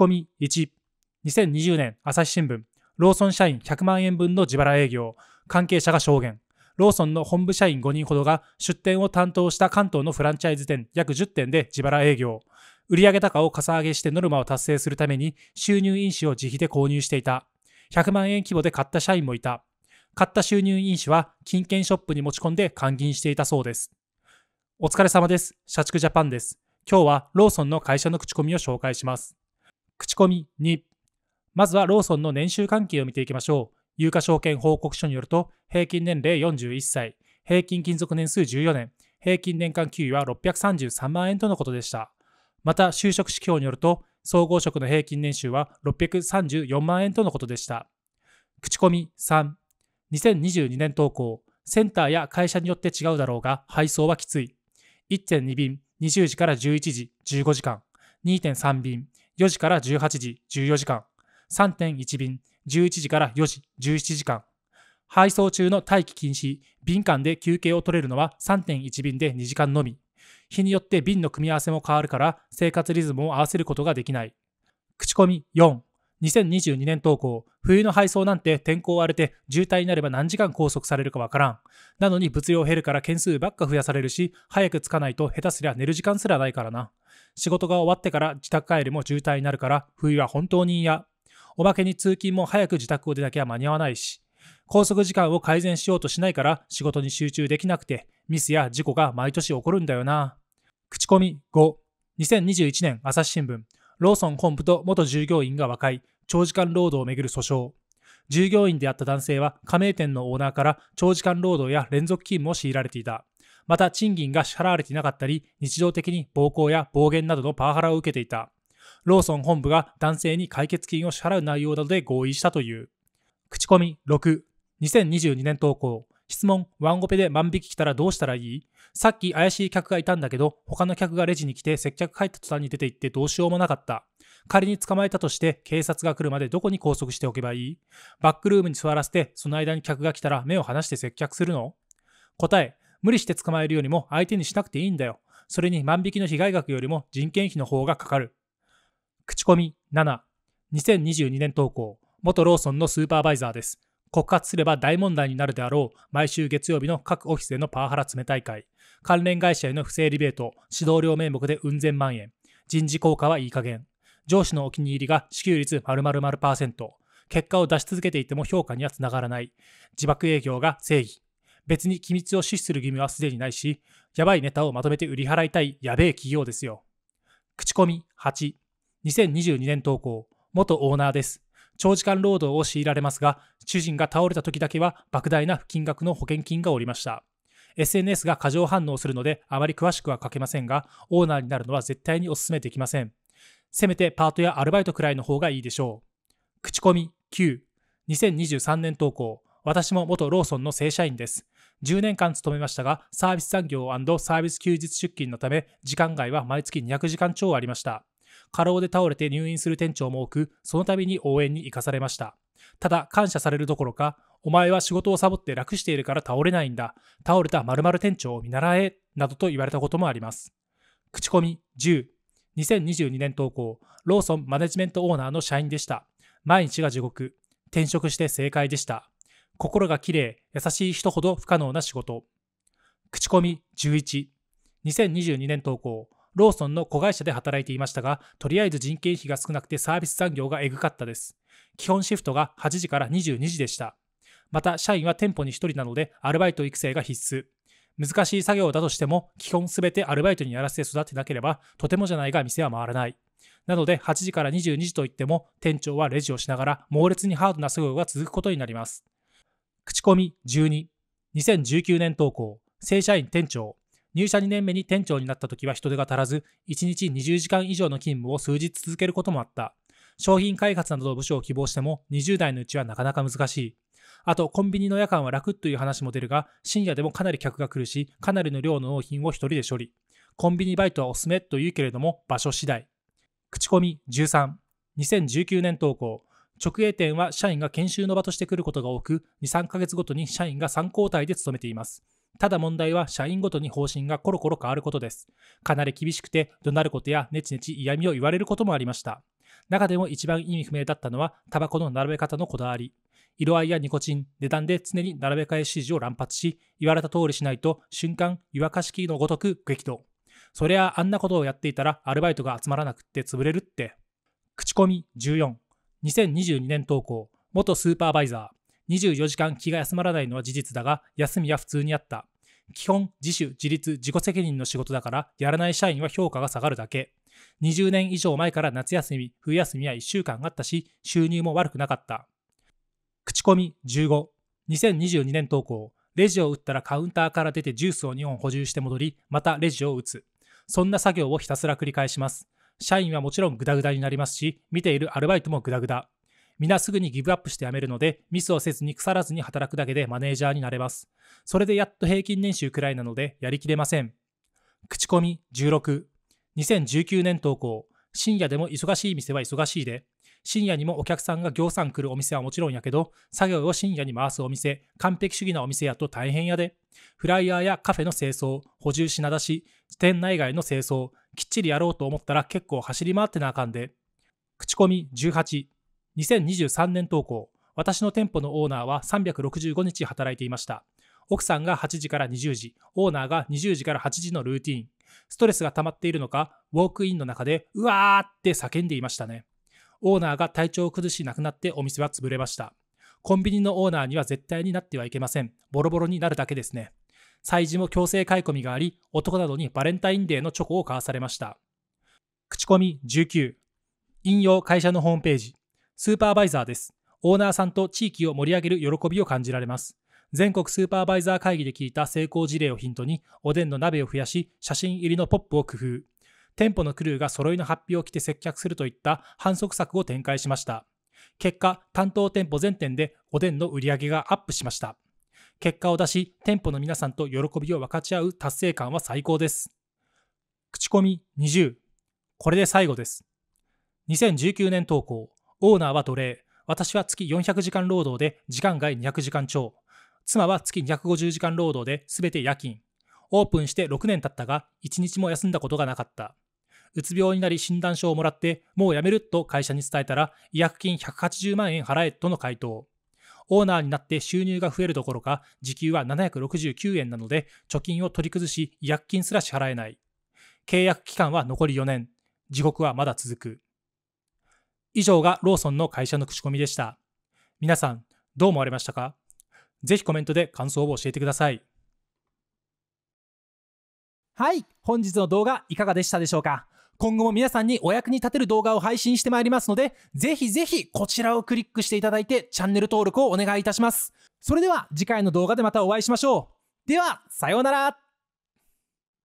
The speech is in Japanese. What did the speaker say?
込み1、2020年朝日新聞、ローソン社員100万円分の自腹営業、関係者が証言。ローソンの本部社員5人ほどが出店を担当した関東のフランチャイズ店約10店で自腹営業。売上高をかさ上げしてノルマを達成するために収入印紙を自費で購入していた。100万円規模で買った社員もいた。買った収入印紙は金券ショップに持ち込んで換金していたそうです。お疲れ様です。社畜ジャパンです。今日はローソンの会社の口コミを紹介します。口コミ2。まずはローソンの年収関係を見ていきましょう。有価証券報告書によると、平均年齢41歳、平均勤続年数14年、平均年間給与は633万円とのことでした。また、就職指標によると、総合職の平均年収は634万円とのことでした。口コミ3。2022年投稿。センターや会社によって違うだろうが、配送はきつい。1.2便、20時から11時、15時間。2.3便、4時から18時14時間、3.1便、11時から4時17時間、配送中の待機禁止、便間で休憩を取れるのは3.1便で2時間のみ、日によって便の組み合わせも変わるから生活リズムを合わせることができない。口コミ4、2022年投稿、冬の配送なんて天候荒れて渋滞になれば何時間拘束されるかわからん。なのに物量減るから件数ばっか増やされるし、早く着かないと下手すりゃ寝る時間すらないからな。仕事が終わってから自宅帰りも渋滞になるから、冬は本当に嫌。おまけに通勤も早く自宅を出なきゃ間に合わないし。拘束時間を改善しようとしないから仕事に集中できなくて、ミスや事故が毎年起こるんだよな。口コミ5。2021年朝日新聞。ローソン本部と元従業員が和解、長時間労働をめぐる訴訟。従業員であった男性は加盟店のオーナーから長時間労働や連続勤務を強いられていた。また賃金が支払われていなかったり、日常的に暴行や暴言などのパワハラを受けていた。ローソン本部が男性に解決金を支払う内容などで合意したという。口コミ6、2022年投稿、質問、ワンゴペで万引き来たらどうしたらいいさっき怪しい客がいたんだけど、他の客がレジに来て接客入った途端に出て行ってどうしようもなかった。仮に捕まえたとして警察が来るまでどこに拘束しておけばいいバックルームに座らせて、その間に客が来たら目を離して接客するの答え、無理して捕まえるよりも相手にしなくていいんだよ。それに万引きの被害額よりも人件費の方がかかる。口コミ7、2022年投稿、元ローソンのスーパーバイザーです。告発すれば大問題になるであろう毎週月曜日の各オフィスへのパワハラ詰め大会関連会社への不正リベート指導料名目でうん千万円人事効果はいい加減上司のお気に入りが支給率〇〇〇。結果を出し続けていても評価にはつながらない自爆営業が正義別に機密を死守する義務はすでにないしやばいネタをまとめて売り払いたいやべえ企業ですよ口コミ8 2022年投稿元オーナーです長時間労働を強いられますが、主人が倒れた時だけは莫大な金額の保険金がおりました。SNS が過剰反応するのであまり詳しくは書けませんが、オーナーになるのは絶対にお勧めできません。せめてパートやアルバイトくらいの方がいいでしょう。口コミ9、2023年投稿。私も元ローソンの正社員です。10年間勤めましたが、サービス産業サービス休日出勤のため、時間外は毎月200時間超ありました。過労で倒れて入院する店長も多く、その度に応援に生かされました。ただ、感謝されるどころか、お前は仕事をサボって楽しているから倒れないんだ。倒れた〇〇店長を見習え。などと言われたこともあります。口コミ10。2022年投稿。ローソンマネジメントオーナーの社員でした。毎日が地獄。転職して正解でした。心が綺麗、優しい人ほど不可能な仕事。口コミ11。2022年投稿。ローソンの子会社で働いていましたが、とりあえず人件費が少なくてサービス残業がえぐかったです。基本シフトが8時から22時でした。また、社員は店舗に1人なので、アルバイト育成が必須。難しい作業だとしても、基本すべてアルバイトにやらせて育てなければ、とてもじゃないが店は回らない。なので、8時から22時といっても、店長はレジをしながら、猛烈にハードな作業が続くことになります。口コミ12。2019年投稿。正社員店長。入社2年目に店長になった時は人手が足らず、1日20時間以上の勤務を数日続けることもあった。商品開発などの部署を希望しても、20代のうちはなかなか難しい。あと、コンビニの夜間は楽という話も出るが、深夜でもかなり客が来るし、かなりの量の納品を1人で処理。コンビニバイトはおすすめというけれども、場所次第。口コミ13。2019年投稿。直営店は社員が研修の場として来ることが多く、2、3ヶ月ごとに社員が3交代で勤めています。ただ問題は社員ごとに方針がコロコロ変わることです。かなり厳しくて、怒鳴ることやネチネチ嫌味を言われることもありました。中でも一番意味不明だったのは、タバコの並べ方のこだわり。色合いやニコチン、値段で常に並べ替え指示を乱発し、言われた通りしないと瞬間、湯沸かし器のごとく激怒。そりゃあんなことをやっていたらアルバイトが集まらなくって潰れるって。口コミ14、2022年投稿、元スーパーバイザー。24時間気が休まらないのは事実だが、休みは普通にあった。基本、自主、自立、自己責任の仕事だから、やらない社員は評価が下がるだけ。20年以上前から夏休み、冬休みは1週間あったし、収入も悪くなかった。口コミ15、2022年投稿。レジを打ったらカウンターから出てジュースを2本補充して戻り、またレジを打つ。そんな作業をひたすら繰り返します。社員はもちろんグダグダになりますし、見ているアルバイトもグダグダ。皆すぐにギブアップしてやめるので、ミスをせずに腐らずに働くだけでマネージャーになれます。それでやっと平均年収くらいなので、やりきれません。口コミ16。2019年投稿。深夜でも忙しい店は忙しいで、深夜にもお客さんがぎょうさん来るお店はもちろんやけど、作業を深夜に回すお店、完璧主義なお店やと大変やで。フライヤーやカフェの清掃、補充品出し、店内外の清掃、きっちりやろうと思ったら結構走り回ってなあかんで。口コミ18。2023年投稿私の店舗のオーナーは365日働いていました奥さんが8時から20時オーナーが20時から8時のルーティンストレスが溜まっているのかウォークインの中でうわーって叫んでいましたねオーナーが体調を崩し亡くなってお店は潰れましたコンビニのオーナーには絶対になってはいけませんボロボロになるだけですね催事も強制買い込みがあり男などにバレンタインデーのチョコを買わされました口コミ19引用会社のホームページスーパーバイザーです。オーナーさんと地域を盛り上げる喜びを感じられます。全国スーパーバイザー会議で聞いた成功事例をヒントに、おでんの鍋を増やし、写真入りのポップを工夫。店舗のクルーが揃いの発表を着て接客するといった反則策を展開しました。結果、担当店舗全店でおでんの売り上げがアップしました。結果を出し、店舗の皆さんと喜びを分かち合う達成感は最高です。口コミ20。これで最後です。2019年投稿。オーナーは奴隷、私は月400時間労働で時間外200時間超、妻は月250時間労働で全て夜勤、オープンして6年経ったが、1日も休んだことがなかった。うつ病になり診断書をもらって、もう辞めると会社に伝えたら、違約金180万円払えとの回答。オーナーになって収入が増えるどころか、時給は769円なので、貯金を取り崩し、違約金すら支払えない。契約期間は残り4年。地獄はまだ続く。以上がローソンの会社の口コミでした。皆さん、どう思われましたかぜひコメントで感想を教えてください。はい、本日の動画いかがでしたでしょうか今後も皆さんにお役に立てる動画を配信してまいりますので、ぜひぜひこちらをクリックしていただいてチャンネル登録をお願いいたします。それでは次回の動画でまたお会いしましょう。では、さようなら